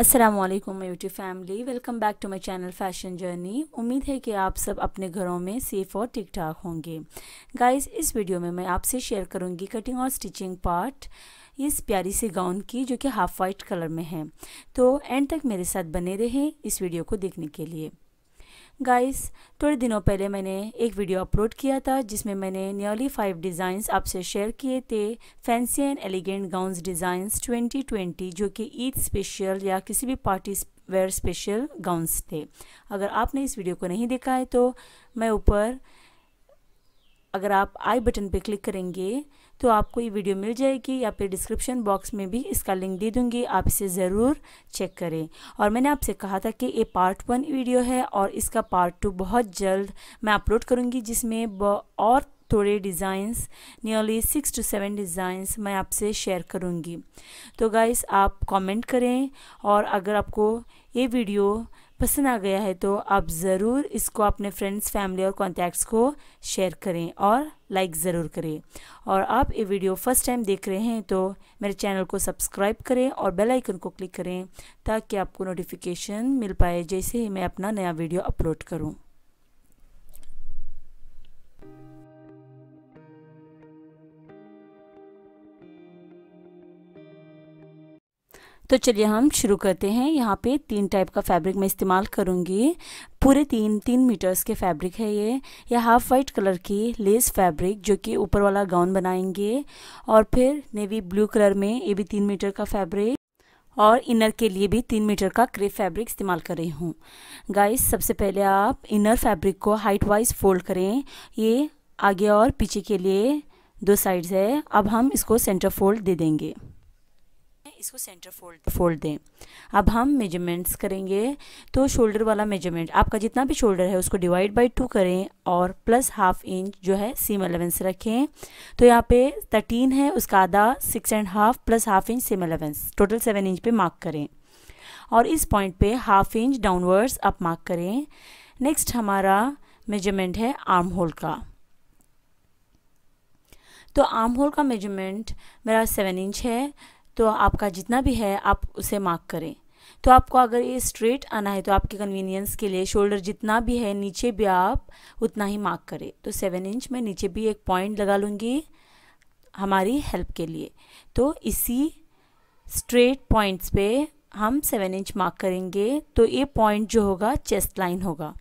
Aslam YouTube family welcome back to my channel fashion journey उम्मीद है कि आप सब अपने घरों में सेफ़ और ठीक ठाक होंगे गाइस इस वीडियो में मैं आपसे शेयर करूंगी कटिंग और स्टिचिंग पार्ट इस प्यारी सी गाउन की जो कि हाफ़ वाइट कलर में है तो एंड तक मेरे साथ बने रहें इस वीडियो को देखने के लिए गाइस थोड़े दिनों पहले मैंने एक वीडियो अपलोड किया था जिसमें मैंने नियरली फाइव डिज़ाइंस आपसे शेयर किए थे fancy and elegant gowns designs 2020 जो कि ईद स्पेशल या किसी भी पार्टी वेयर स्पेशल गाउन्स थे अगर आपने इस वीडियो को नहीं देखा है तो मैं ऊपर अगर आप आई बटन पर क्लिक करेंगे तो आपको ये वीडियो मिल जाएगी या फिर डिस्क्रिप्शन बॉक्स में भी इसका लिंक दे दूँगी आप इसे ज़रूर चेक करें और मैंने आपसे कहा था कि ये पार्ट वन वीडियो है और इसका पार्ट टू बहुत जल्द मैं अपलोड करूँगी जिसमें और थोड़े designs nearly six to seven designs मैं आपसे शेयर करूँगी तो गाइस आप कमेंट करें और अगर आपको ये वीडियो पसंद आ गया है तो आप ज़रूर इसको अपने फ्रेंड्स फैमिली और कॉन्टैक्ट्स को शेयर करें और लाइक ज़रूर करें और आप ये वीडियो फर्स्ट टाइम देख रहे हैं तो मेरे चैनल को सब्सक्राइब करें और बेल आइकन को क्लिक करें ताकि आपको नोटिफिकेशन मिल पाए जैसे ही मैं अपना नया वीडियो अपलोड करूँ तो चलिए हम शुरू करते हैं यहाँ पे तीन टाइप का फैब्रिक मैं इस्तेमाल करूँगी पूरे तीन तीन मीटर्स के फैब्रिक है ये या हाफ वाइट कलर की लेस फैब्रिक जो कि ऊपर वाला गाउन बनाएंगे और फिर नेवी ब्लू कलर में ये भी तीन मीटर का फैब्रिक और इनर के लिए भी तीन मीटर का क्रेप फैब्रिक इस्तेमाल कर रही हूँ गाइस सबसे पहले आप इनर फैब्रिक को हाइट वाइज फोल्ड करें ये आगे और पीछे के लिए दो साइड्स है अब हम इसको सेंटर फोल्ड दे देंगे इसको सेंटर फोल्ड फोल्ड दें अब हम मेजरमेंट्स करेंगे तो शोल्डर वाला मेजरमेंट आपका जितना भी शोल्डर है उसको डिवाइड बाई टू करें और प्लस हाफ इंच जो है सीम अलेवेंस रखें तो यहाँ पे थर्टीन है उसका आधा six and half plus half inch seam allowance total seven inch पे मार्क करें और इस पॉइंट पे half inch downwards up mark करें नेक्स्ट हमारा मेजरमेंट है आर्म होल का तो आर्म होल का मेजरमेंट मेरा सेवन इंच है तो आपका जितना भी है आप उसे मार्क करें तो आपको अगर ये स्ट्रेट आना है तो आपके कन्वीनियंस के लिए शोल्डर जितना भी है नीचे भी आप उतना ही मार्क करें तो सेवन इंच में नीचे भी एक पॉइंट लगा लूँगी हमारी हेल्प के लिए तो इसी स्ट्रेट पॉइंट्स पे हम सेवन इंच मार्क करेंगे तो ये पॉइंट जो होगा चेस्ट लाइन होगा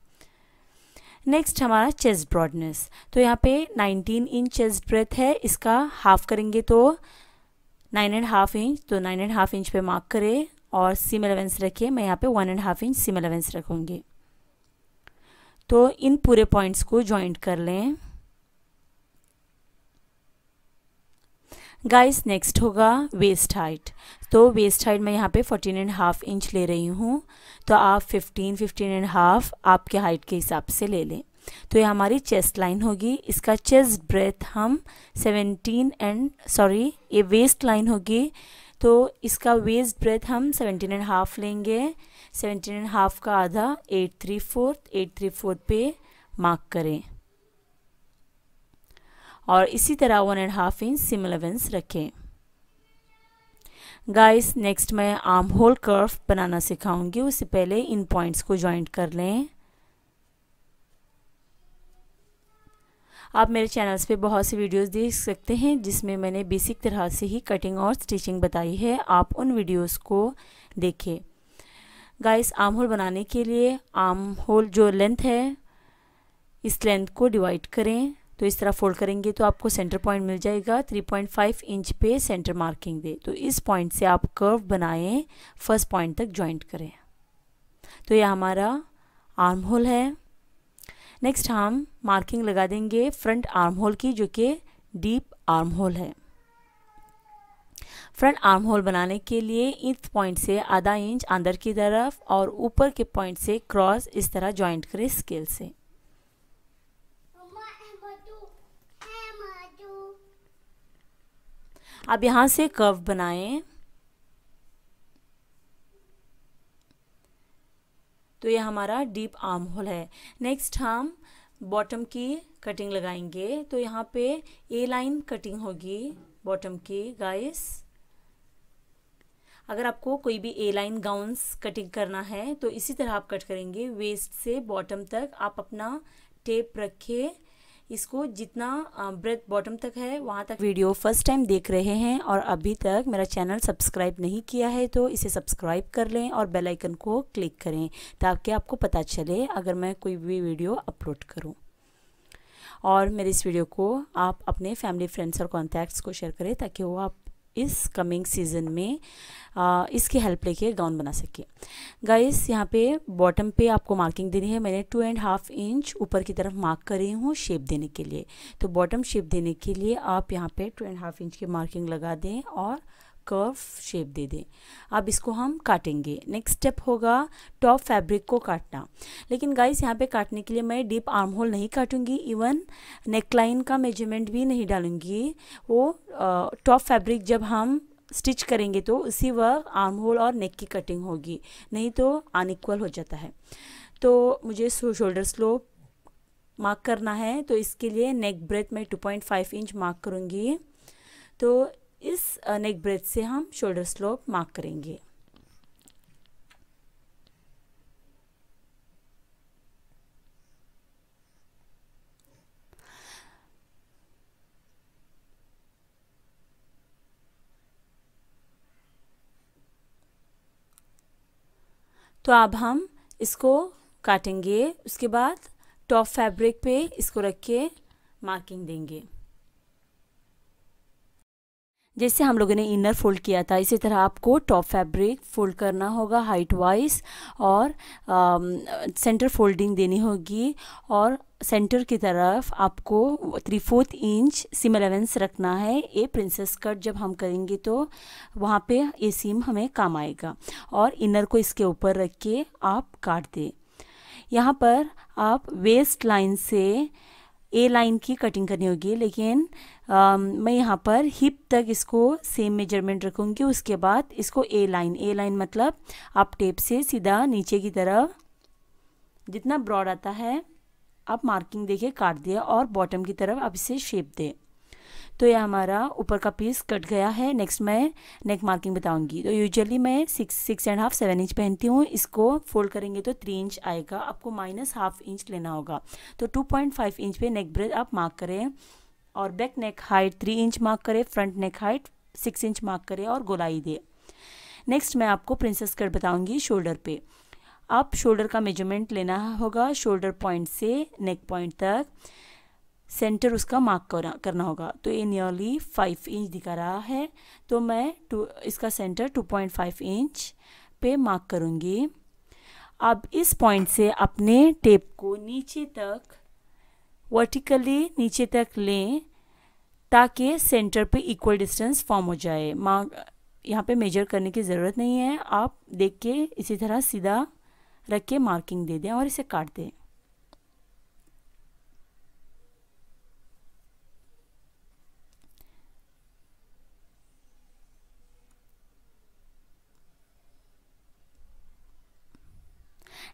नेक्स्ट हमारा चेस्ट ब्रॉडनेस तो यहाँ पे 19 इंच चेस्ट ब्रेथ है इसका हाफ करेंगे तो नाइन एंड हाफ इंच तो नाइन एंड हाफ इंच पे मार्क करें और सीम अलेवेंस रखिए मैं यहाँ पे one and half inch seam allowance रखूँगी तो इन पूरे पॉइंट्स को जॉइंट कर लें गाइस नेक्स्ट होगा वेस्ट हाइट तो वेस्ट हाइट मैं यहाँ पे फोर्टीन एंड हाफ इंच ले रही हूँ तो आप फिफ्टीन फिफ्टीन एंड हाफ आपके हाइट के हिसाब से ले लें तो ये हमारी चेस्ट लाइन होगी इसका चेस्ट ब्रेथ हम 17 एंड सॉरी ये वेस्ट लाइन होगी तो इसका वेस्ट ब्रेथ हम 17 एंड हाफ लेंगे 17 एंड हाफ का आधा eight three fourth eight three fourth पे मार्क करें और इसी तरह one and half inch seam allowance रखें गाइस नेक्स्ट मैं आर्म होल कर्व बनाना सिखाऊंगी उससे पहले इन पॉइंट्स को ज्वाइंट कर लें आप मेरे चैनल्स पे बहुत सी वीडियोस देख सकते हैं जिसमें मैंने बेसिक तरह से ही कटिंग और स्टिचिंग बताई है आप उन वीडियोस को देखें गाइस आर्म होल बनाने के लिए आर्म होल जो लेंथ है इस लेंथ को डिवाइड करें तो इस तरह फोल्ड करेंगे तो आपको सेंटर पॉइंट मिल जाएगा 3.5 इंच पे सेंटर मार्किंग दे तो इस पॉइंट से आप कर्व बनाएं फर्स्ट पॉइंट तक जॉइंट करें तो यह हमारा आर्म होल है नेक्स्ट हम मार्किंग लगा देंगे फ्रंट आर्म होल की जो कि डीप आर्म होल है फ्रंट आर्म होल बनाने के लिए इंच पॉइंट से आधा इंच अंदर की तरफ और ऊपर के पॉइंट से क्रॉस इस तरह जॉइंट करें स्केल से अब यहाँ से कर्व बनाएं तो ये हमारा डीप आर्म होल है नेक्स्ट हम बॉटम की कटिंग लगाएंगे तो यहाँ पे ए लाइन कटिंग होगी बॉटम की गाइस अगर आपको कोई भी ए लाइन गाउन्स कटिंग करना है तो इसी तरह आप कट करेंगे वेस्ट से बॉटम तक आप अपना टेप रखें इसको जितना ब्रेथ बॉटम तक है वहाँ तक वीडियो फर्स्ट टाइम देख रहे हैं और अभी तक मेरा चैनल सब्सक्राइब नहीं किया है तो इसे सब्सक्राइब कर लें और बेल आइकन को क्लिक करें ताकि आपको पता चले अगर मैं कोई भी वीडियो अपलोड करूँ और मेरे इस वीडियो को आप अपने फैमिली फ्रेंड्स और कॉन्टैक्ट्स को शेयर करें ताकि वो आप इस कमिंग सीज़न में आ, इसकी हेल्प लेके गाउन बना सके गाइस यहाँ पे बॉटम पे आपको मार्किंग देनी है मैंने टू एंड हाफ इंच ऊपर की तरफ मार्क कर रही हूँ शेप देने के लिए तो बॉटम शेप देने के लिए आप यहाँ पे टू एंड हाफ इंच की मार्किंग लगा दें और कर्व शेप दे दें अब इसको हम काटेंगे नेक्स्ट स्टेप होगा टॉप फैब्रिक को काटना लेकिन गाइस यहाँ पे काटने के लिए मैं डीप आर्म होल नहीं काटूंगी इवन नेकलाइन का मेजरमेंट भी नहीं डालूंगी वो टॉप फैब्रिक जब हम स्टिच करेंगे तो उसी वक्त आर्म होल और नेक की कटिंग होगी नहीं तो अनइक्वल हो जाता है तो मुझे शोल्डर स्लोप मार्क करना है तो इसके लिए नेक ब्रेथ मैं 2.5 इंच मार्क करूँगी तो इस नेक ब्रेथ से हम शोल्डर स्लोप मार्क करेंगे तो अब हम इसको काटेंगे उसके बाद टॉप फैब्रिक पे इसको रख के मार्किंग देंगे जैसे हम लोगों ने इनर फोल्ड किया था इसी तरह आपको टॉप फैब्रिक फोल्ड करना होगा हाइट वाइज और सेंटर um, फोल्डिंग देनी होगी और सेंटर की तरफ आपको three fourth inch seam allowance रखना है ये प्रिंसेस कट जब हम करेंगे तो वहाँ पे ये सीम हमें काम आएगा और इनर को इसके ऊपर रख के आप काट दें यहाँ पर आप वेस्ट लाइन से ए लाइन की कटिंग करनी होगी लेकिन आ, मैं यहाँ पर हिप तक इसको सेम मेजरमेंट रखूँगी उसके बाद इसको ए लाइन ए लाइन मतलब आप टेप से सीधा नीचे की तरफ जितना ब्रॉड आता है आप मार्किंग देखे काट दिया और बॉटम की तरफ आप इसे शेप दें तो ये हमारा ऊपर का पीस कट गया है नेक्स्ट मैं नेक मार्किंग बताऊंगी तो यूजुअली मैं six six and half seven inch पहनती हूँ इसको फोल्ड करेंगे तो थ्री इंच आएगा आपको माइनस हाफ इंच लेना होगा तो टू पॉइंट फाइव इंच पे नेक ब्रेथ आप मार्क करें और back neck height three inch mark करें front neck height six inch mark करें और गोलाई दे नेक्स्ट मैं आपको प्रिंसेस कट बताऊँगी शोल्डर पर आप शोल्डर का मेजरमेंट लेना होगा शोल्डर पॉइंट से नेक पॉइंट तक सेंटर उसका मार्क करना होगा तो ये नियरली फाइव इंच दिखा रहा है तो मैं टू इसका centre two point five inch पे मार्क करूँगी अब इस पॉइंट से अपने टेप को नीचे तक वर्टिकली नीचे तक लें ताकि सेंटर पे इक्वल डिस्टेंस फॉर्म हो जाए मार्क यहाँ पे मेजर करने की ज़रूरत नहीं है आप देख के इसी तरह सीधा रख के मार्किंग दे दें और इसे काट दें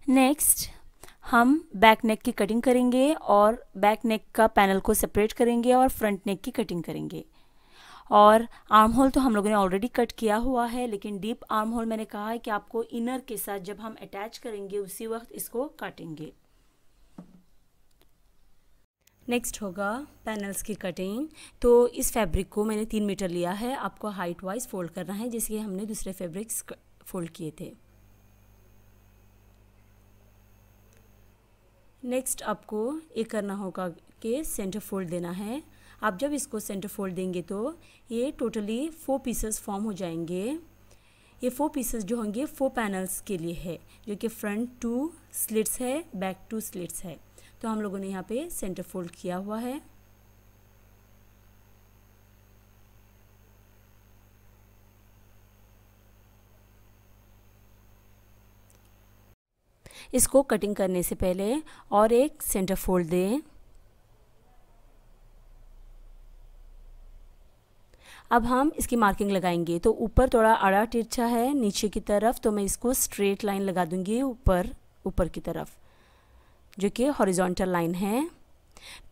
नेक्स्ट हम बैक नेक की कटिंग करेंगे और बैक नेक का पैनल को सेपरेट करेंगे और फ्रंट नेक की कटिंग करेंगे और आर्म होल तो हम लोगों ने ऑलरेडी कट किया हुआ है लेकिन डीप आर्म होल मैंने कहा है कि आपको इनर के साथ जब हम अटैच करेंगे उसी वक्त इसको काटेंगे नेक्स्ट होगा पैनल्स की कटिंग तो इस फैब्रिक को मैंने तीन मीटर लिया है आपको हाइट वाइज फोल्ड करना है जिसके हमने दूसरे फैब्रिक्स फोल्ड किए थे नेक्स्ट आपको ये करना होगा कि सेंटर फोल्ड देना है आप जब इसको सेंटर फोल्ड देंगे तो ये टोटली फोर पीसेस फॉर्म हो जाएंगे ये फोर पीसेस जो होंगे फोर पैनल्स के लिए है जो कि फ्रंट टू स्लिट्स है बैक टू स्लिट्स है तो हम लोगों ने यहाँ पे सेंटर फोल्ड किया हुआ है इसको कटिंग करने से पहले और एक सेंटर फोल्ड दें अब हम इसकी मार्किंग लगाएंगे तो ऊपर थोड़ा आड़ा तिरछा है नीचे की तरफ तो मैं इसको स्ट्रेट लाइन लगा दूंगी ऊपर ऊपर की तरफ जो कि हॉरिजॉन्टल लाइन है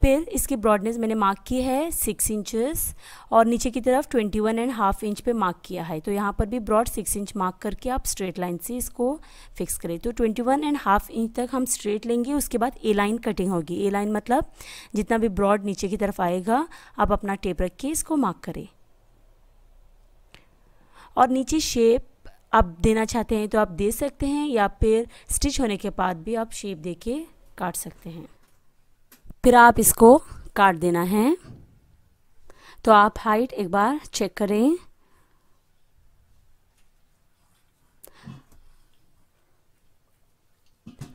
फिर इसकी ब्रॉडनेस मैंने मार्क की है सिक्स इंचेस और नीचे की तरफ twenty one and half inch पे मार्क किया है तो यहाँ पर भी ब्रॉड सिक्स इंच मार्क करके आप स्ट्रेट लाइन से इसको फिक्स करें तो twenty one and half inch तक हम स्ट्रेट लेंगे उसके बाद ए लाइन कटिंग होगी ए लाइन मतलब जितना भी ब्रॉड नीचे की तरफ आएगा आप अपना टेप रख के इसको मार्क करें और नीचे शेप आप देना चाहते हैं तो आप दे सकते हैं या फिर स्टिच होने के बाद भी आप शेप दे के काट सकते हैं फिर आप इसको काट देना है तो आप हाइट एक बार चेक करें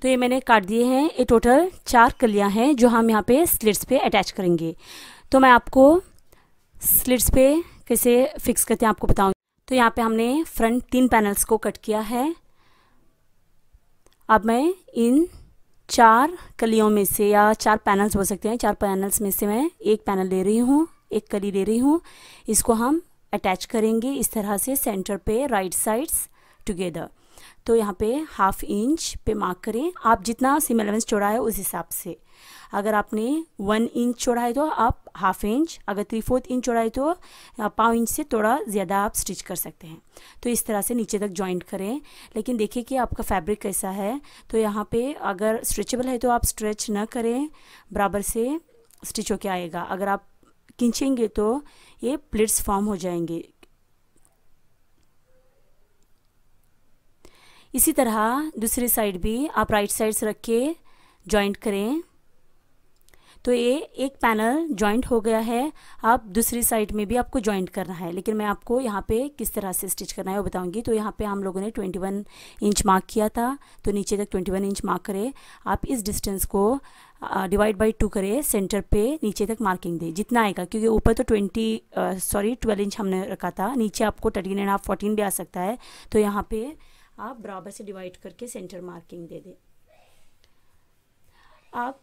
तो ये मैंने काट दिए हैं ये टोटल चार कलियां हैं जो हम यहाँ पे स्लिट्स पे अटैच करेंगे तो मैं आपको स्लिट्स पे कैसे फिक्स करते हैं आपको बताऊँ तो यहाँ पे हमने फ्रंट तीन पैनल्स को कट किया है अब मैं इन चार कलियों में से या चार पैनल्स बोल सकते हैं चार पैनल्स में से मैं एक पैनल ले रही हूँ एक कली ले रही हूँ इसको हम अटैच करेंगे इस तरह से सेंटर पे राइट साइड्स टुगेदर तो यहाँ पे हाफ इंच पे मार्क करें आप जितना सीम अलेवेंस चौड़ा है उस हिसाब से अगर आपने वन इंच चौड़ा है तो आप हाफ इंच अगर थ्री फोर्थ इंच चौड़ा है तो पाँव इंच से थोड़ा ज़्यादा आप स्टिच कर सकते हैं तो इस तरह से नीचे तक जॉइंट करें लेकिन देखिए कि आपका फैब्रिक कैसा है तो यहाँ पे अगर स्ट्रेचेबल है तो आप स्ट्रेच ना करें बराबर से स्टिच होके आएगा अगर आप खींचेंगे तो ये प्लेट्स फॉर्म हो जाएंगे इसी तरह दूसरी साइड भी आप राइट साइड से रख के जॉइंट करें तो ये एक पैनल जॉइंट हो गया है आप दूसरी साइड में भी आपको जॉइंट करना है लेकिन मैं आपको यहाँ पे किस तरह से स्टिच करना है वो बताऊँगी तो यहाँ पे हम लोगों ने 21 इंच मार्क किया था तो नीचे तक 21 इंच मार्क करें आप इस डिस्टेंस को डिवाइड बाई टू करें सेंटर पे नीचे तक मार्किंग दें जितना आएगा क्योंकि ऊपर तो ट्वेंटी सॉरी ट्वेल्व इंच हमने रखा था नीचे आपको थर्टीन एंड हाफ फोर्टीन भी आ सकता है तो यहाँ पर आप बराबर से डिवाइड करके सेंटर मार्किंग दे दें आप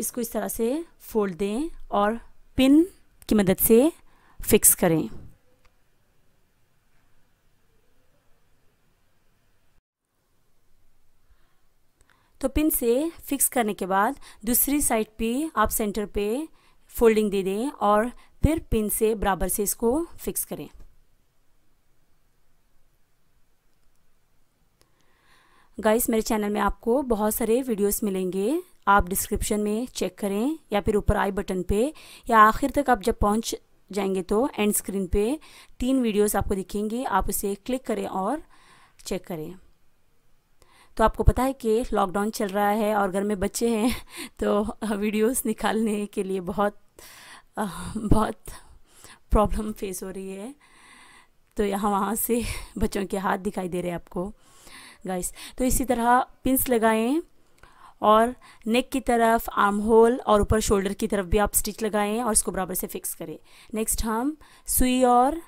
इसको इस तरह से फोल्ड दें और पिन की मदद से फिक्स करें तो पिन से फिक्स करने के बाद दूसरी साइड पे आप सेंटर पे फोल्डिंग दे दें और फिर पिन से बराबर से इसको फिक्स करें गाइस मेरे चैनल में आपको बहुत सारे वीडियोस मिलेंगे आप डिस्क्रिप्शन में चेक करें या फिर ऊपर आई बटन पे या आखिर तक आप जब पहुंच जाएंगे तो एंड स्क्रीन पे तीन वीडियोस आपको दिखेंगे आप उसे क्लिक करें और चेक करें तो आपको पता है कि लॉकडाउन चल रहा है और घर में बच्चे हैं तो वीडियोस निकालने के लिए बहुत बहुत प्रॉब्लम फेस हो रही है तो यहाँ वहाँ से बच्चों के हाथ दिखाई दे रहे हैं आपको गाइस तो इसी तरह पिंस लगाएं और नेक की तरफ आर्म होल और ऊपर शोल्डर की तरफ भी आप स्टिच लगाएं और इसको बराबर से फिक्स करें नेक्स्ट हम सुई और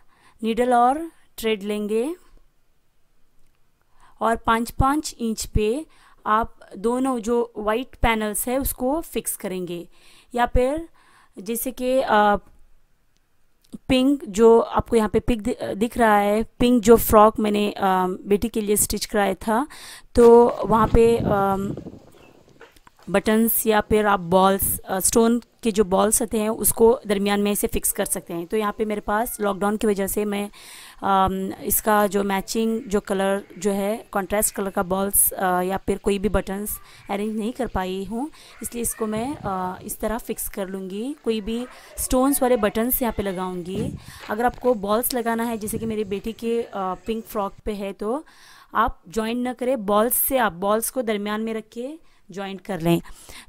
नीडल और ट्रेड लेंगे और पाँच पाँच इंच पे आप दोनों जो वाइट पैनल्स है उसको फिक्स करेंगे या फिर जैसे कि पिंक जो आपको यहाँ पे पिक दिख रहा है पिंक जो फ्रॉक मैंने बेटी के लिए स्टिच कराया था तो वहाँ पे बटन्स या फिर आप बॉल्स स्टोन के जो बॉल्स होते हैं उसको दरमियान में इसे फ़िक्स कर सकते हैं तो यहाँ पे मेरे पास लॉकडाउन की वजह से मैं आ, इसका जो मैचिंग जो कलर जो है कंट्रास्ट कलर का बॉल्स आ, या फिर कोई भी बटन्स अरेंज नहीं कर पाई हूँ इसलिए इसको मैं आ, इस तरह फ़िक्स कर लूँगी कोई भी स्टोन्स वाले बटन्स यहाँ पे लगाऊँगी अगर आपको बॉल्स लगाना है जैसे कि मेरी बेटी के पिंक फ्रॉक पे है तो आप जॉइन ना करें बॉल्स से आप बॉल्स को दरमियान में रखिए जॉइंट कर लें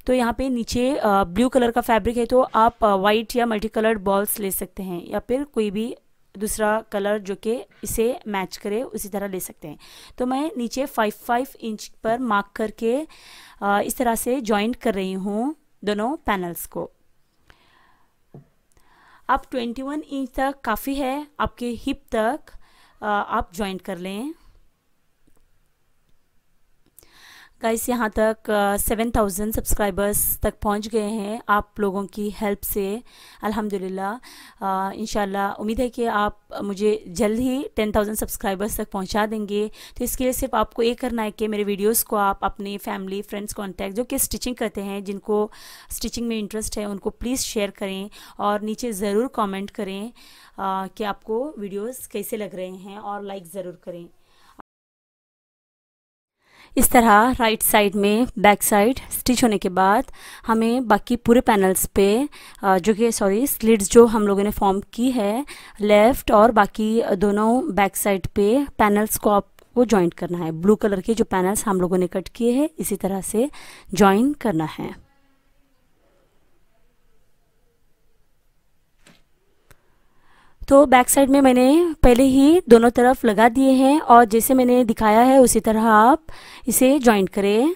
तो यहाँ पे नीचे ब्लू कलर का फैब्रिक है तो आप वाइट या मल्टी कलर्ड बॉल्स ले सकते हैं या फिर कोई भी दूसरा कलर जो कि इसे मैच करे उसी तरह ले सकते हैं तो मैं नीचे फाइव फाइव इंच पर मार्क करके इस तरह से जॉइंट कर रही हूँ दोनों पैनल्स को आप 21 इंच तक काफ़ी है आपके हिप तक आप जॉइंट कर लें गाइस यहाँ तक सेवन थाउजेंड सब्सक्राइबर्स तक पहुँच गए हैं आप लोगों की हेल्प से अल्हम्दुलिल्लाह इंशाल्लाह उम्मीद है कि आप मुझे जल्द ही टेन थाउजेंड सब्सक्राइबर्स तक पहुँचा देंगे तो इसके लिए सिर्फ आपको ये करना है कि मेरे वीडियोस को आप अपने फैमिली फ्रेंड्स कॉन्टैक्ट जो कि स्टिचिंग करते हैं जिनको स्टिचिंग में इंटरेस्ट है उनको प्लीज़ शेयर करें और नीचे ज़रूर कॉमेंट करें आ, कि आपको वीडियोज़ कैसे लग रहे हैं और लाइक ज़रूर करें इस तरह राइट साइड में बैक साइड स्टिच होने के बाद हमें बाकी पूरे पैनल्स पे जो कि सॉरी स्लिट्स जो हम लोगों ने फॉर्म की है लेफ़्ट और बाकी दोनों बैक साइड पे पैनल्स को आपको ज्वाइंट करना है ब्लू कलर के जो पैनल्स हम लोगों ने कट किए हैं इसी तरह से ज्वाइन करना है तो बैक साइड में मैंने पहले ही दोनों तरफ लगा दिए हैं और जैसे मैंने दिखाया है उसी तरह आप इसे ज्वाइंट करें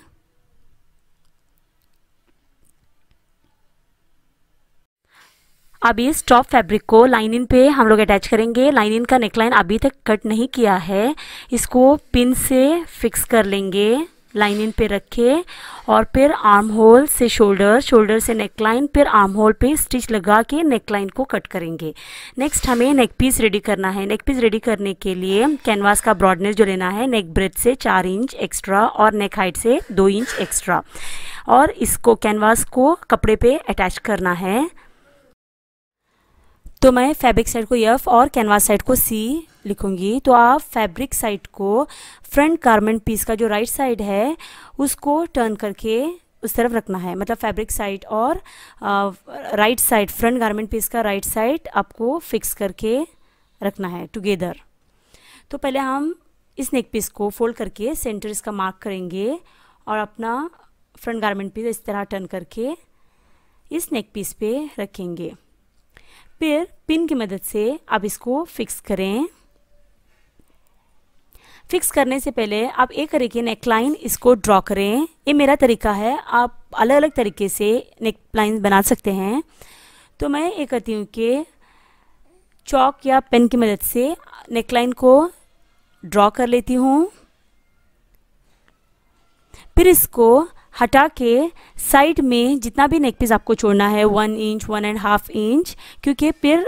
अब इस टॉप फैब्रिक को लाइनिंग पे हम लोग अटैच करेंगे लाइनिंग का नेकलाइन अभी तक कट नहीं किया है इसको पिन से फिक्स कर लेंगे लाइनिंग पे रखे और फिर आर्म होल से शोल्डर शोल्डर से नेक लाइन फिर आर्म होल पे स्टिच लगा के नेक लाइन को कट करेंगे नेक्स्ट हमें नेक पीस रेडी करना है नेक पीस रेडी करने के लिए कैनवास का ब्रॉडनेस जो लेना है नेक ब्रेथ से चार इंच एक्स्ट्रा और नेक हाइट से दो इंच एक्स्ट्रा और इसको कैनवास को कपड़े पे अटैच करना है तो मैं फैब्रिक साइड को यफ़ और कैनवास साइड को सी लिखूंगी तो आप फैब्रिक साइड को फ्रंट गारमेंट पीस का जो राइट साइड है उसको टर्न करके उस तरफ रखना है मतलब फैब्रिक साइड और right side front garment piece का राइट साइड आपको फिक्स करके रखना है टुगेदर तो पहले हम इस नेक पीस को फोल्ड करके सेंटर इसका मार्क करेंगे और अपना फ्रंट गारमेंट पीस इस तरह टर्न करके इस नेक पीस पे रखेंगे फिर पिन की मदद से आप इसको फिक्स करें फिक्स करने से पहले आप एक तरीके नेक लाइन इसको ड्रॉ करें ये मेरा तरीका है आप अलग अलग तरीके से नेक लाइन बना सकते हैं तो मैं ये करती हूँ कि चौक या पेन की मदद से नेक लाइन को ड्रॉ कर लेती हूँ फिर इसको हटा के साइड में जितना भी नेक पीस आपको छोड़ना है one inch one and half inch क्योंकि फिर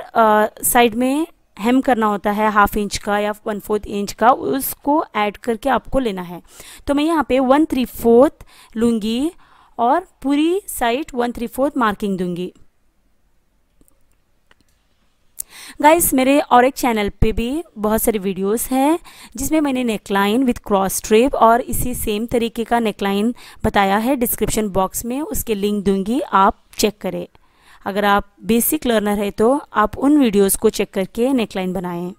साइड में हेम करना होता है हाफ इंच का या वन फोर्थ इंच का उसको ऐड करके आपको लेना है तो मैं यहाँ पे वन थ्री फोर्थ लूँगी और पूरी side one three fourth marking दूंगी गाइस मेरे और एक चैनल पे भी बहुत सारे वीडियोस हैं जिसमें मैंने नेकलाइन विथ क्रॉस स्ट्रेप और इसी सेम तरीके का नेकलाइन बताया है डिस्क्रिप्शन बॉक्स में उसके लिंक दूंगी आप चेक करें अगर आप बेसिक लर्नर है तो आप उन वीडियोस को चेक करके नेकलाइन बनाएं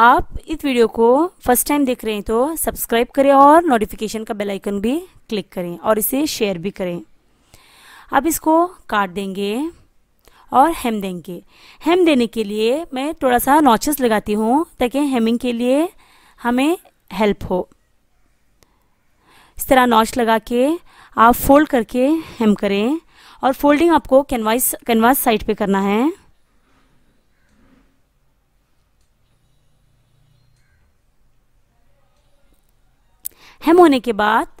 आप इस वीडियो को फर्स्ट टाइम देख रहे हैं तो सब्सक्राइब करें और नोटिफिकेशन का बेल आइकन भी क्लिक करें और इसे शेयर भी करें अब इसको काट देंगे और हेम देंगे हेम देने के लिए मैं थोड़ा सा नॉचेस लगाती हूँ ताकि हेमिंग के लिए हमें हेल्प हो इस तरह नॉच लगा के आप फोल्ड करके हेम करें और फोल्डिंग आपको कैनवास कैनवास साइड पे करना है हेम होने के बाद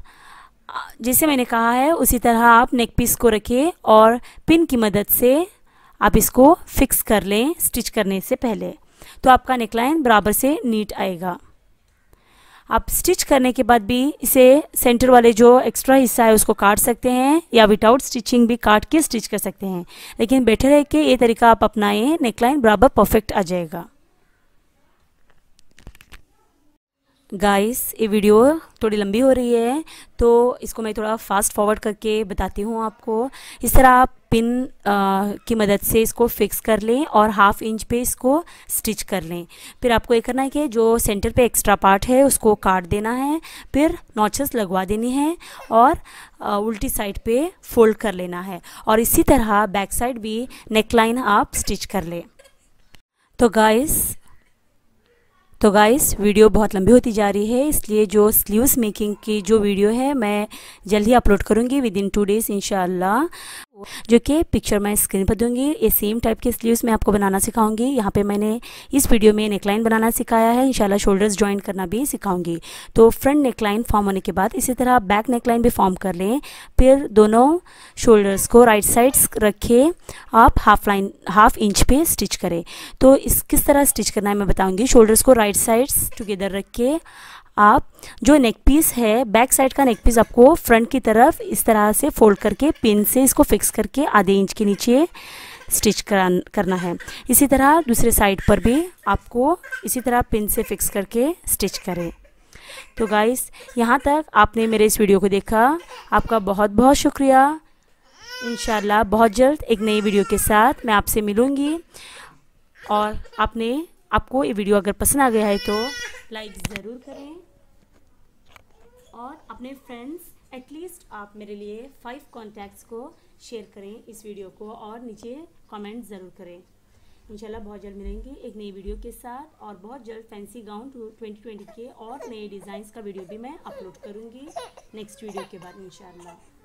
जैसे मैंने कहा है उसी तरह आप नेक पीस को रखिए और पिन की मदद से आप इसको फिक्स कर लें स्टिच करने से पहले तो आपका नेकलाइन बराबर से नीट आएगा आप स्टिच करने के बाद भी इसे सेंटर वाले जो एक्स्ट्रा हिस्सा है उसको काट सकते हैं या विदाउट स्टिचिंग भी काट के स्टिच कर सकते हैं लेकिन बेटर है कि ये तरीका आप अपनाएं नेकलाइन बराबर परफेक्ट आ जाएगा गाइस ये वीडियो थोड़ी लंबी हो रही है तो इसको मैं थोड़ा फास्ट फॉरवर्ड करके बताती हूँ आपको इस तरह आप पिन आ, की मदद से इसको फिक्स कर लें और हाफ इंच पे इसको स्टिच कर लें फिर आपको ये करना है कि जो सेंटर पे एक्स्ट्रा पार्ट है उसको काट देना है फिर नॉचेस लगवा देनी है और आ, उल्टी साइड पे फोल्ड कर लेना है और इसी तरह बैक साइड भी नेकलाइन आप स्टिच कर लें तो गाइस तो गाइस वीडियो बहुत लंबी होती जा रही है इसलिए जो स्लीव्स मेकिंग की जो वीडियो है मैं जल्द ही अपलोड करूँगी विद इन टू डेज़ इन जो कि पिक्चर मैं स्क्रीन पर दूंगी ये सेम टाइप के स्लीव्स मैं आपको बनाना सिखाऊंगी यहाँ पे मैंने इस वीडियो में नेकलाइन बनाना सिखाया है इंशाल्लाह शोल्डर्स ज्वाइन करना भी सिखाऊंगी तो फ्रंट नेकलाइन फॉर्म होने के बाद इसी तरह बैक नेकलाइन भी फॉर्म कर लें फिर दोनों शोल्डर्स को राइट साइड्स रखे आप हाफ लाइन हाफ इंच पे स्टिच करें तो इस किस तरह स्टिच करना है मैं बताऊँगी शोल्डर्स को राइट साइड्स टुगेदर रख के आप जो नेक पीस है बैक साइड का नेक पीस आपको फ्रंट की तरफ इस तरह से फोल्ड करके पिन से इसको फिक्स करके आधे इंच के नीचे स्टिच करना है इसी तरह दूसरे साइड पर भी आपको इसी तरह पिन से फिक्स करके स्टिच करें तो गाइस यहाँ तक आपने मेरे इस वीडियो को देखा आपका बहुत बहुत शुक्रिया इन बहुत जल्द एक नई वीडियो के साथ मैं आपसे मिलूँगी और आपने आपको ये वीडियो अगर पसंद आ गया है तो लाइक ज़रूर करें और अपने फ्रेंड्स एटलीस्ट आप मेरे लिए फाइव कॉन्टैक्ट्स को शेयर करें इस वीडियो को और नीचे कमेंट ज़रूर करें इंशाल्लाह बहुत जल्द मिलेंगे एक नई वीडियो के साथ और बहुत जल्द फैंसी गाउन 2020 के और नए डिज़ाइंस का वीडियो भी मैं अपलोड करूँगी नेक्स्ट वीडियो के बाद इंशाल्लाह